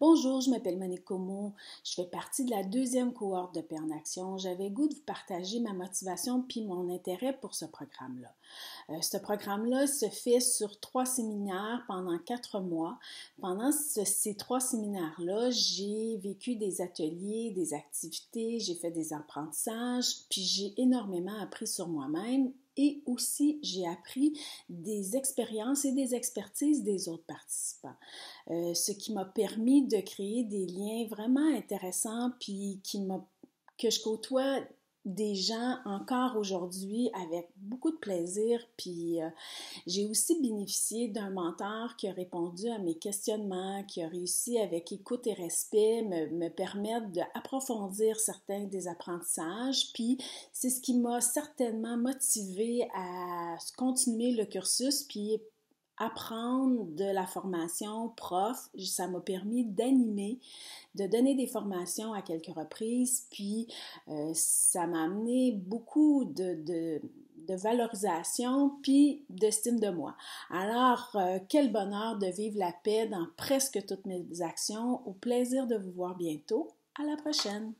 Bonjour, je m'appelle Monique Como. Je fais partie de la deuxième cohorte de Père en Action. J'avais goût de vous partager ma motivation puis mon intérêt pour ce programme-là. Euh, ce programme-là se fait sur trois séminaires pendant quatre mois. Pendant ces trois séminaires-là, j'ai vécu des ateliers, des activités, j'ai fait des apprentissages, puis j'ai énormément appris sur moi-même et aussi j'ai appris des expériences et des expertises des autres participants, euh, ce qui m'a permis de créer des liens vraiment intéressants puis qui m'a que je côtoie des gens encore aujourd'hui avec beaucoup de plaisir. Puis euh, j'ai aussi bénéficié d'un mentor qui a répondu à mes questionnements, qui a réussi avec écoute et respect me, me permettre d'approfondir certains des apprentissages. Puis c'est ce qui m'a certainement motivé à continuer le cursus, puis apprendre de la formation prof, ça m'a permis d'animer, de donner des formations à quelques reprises, puis euh, ça m'a amené beaucoup de, de, valorisation, puis d'estime de moi. Alors, euh, quel bonheur de vivre la paix dans presque toutes mes actions, au plaisir de vous voir bientôt. À la prochaine!